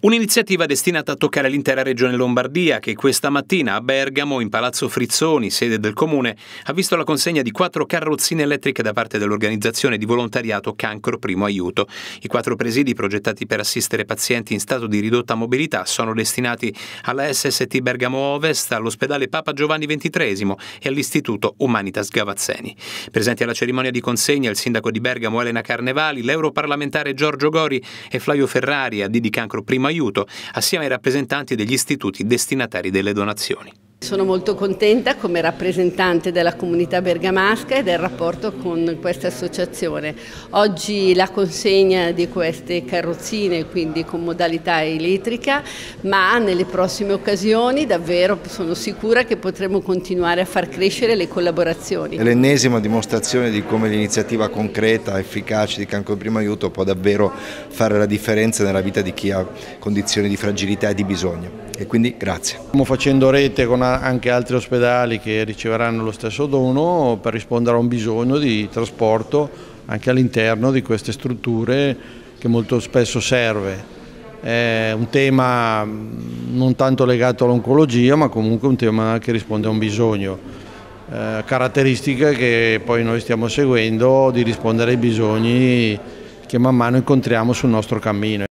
Un'iniziativa destinata a toccare l'intera regione Lombardia che questa mattina a Bergamo, in Palazzo Frizzoni, sede del comune, ha visto la consegna di quattro carrozzine elettriche da parte dell'organizzazione di volontariato Cancro Primo Aiuto. I quattro presidi progettati per assistere pazienti in stato di ridotta mobilità sono destinati alla SST Bergamo Ovest, all'ospedale Papa Giovanni XXIII e all'Istituto Humanitas Gavazzeni. Presenti alla cerimonia di consegna il sindaco di Bergamo Elena Carnevali, l'europarlamentare Giorgio Gori e Flavio Ferrari, a D di Cancro Primo aiuto assieme ai rappresentanti degli istituti destinatari delle donazioni. Sono molto contenta come rappresentante della comunità bergamasca e del rapporto con questa associazione. Oggi la consegna di queste carrozzine, quindi con modalità elettrica, ma nelle prossime occasioni davvero sono sicura che potremo continuare a far crescere le collaborazioni. È l'ennesima dimostrazione di come l'iniziativa concreta, efficace di Canco di Primo Aiuto può davvero fare la differenza nella vita di chi ha condizioni di fragilità e di bisogno. E quindi grazie. Stiamo facendo rete con anche altri ospedali che riceveranno lo stesso dono per rispondere a un bisogno di trasporto anche all'interno di queste strutture che molto spesso serve. È un tema mm, non tanto legato all'oncologia ma comunque un tema che risponde a un bisogno, eh, caratteristiche che poi noi stiamo seguendo di rispondere ai bisogni che man mano incontriamo sul nostro cammino.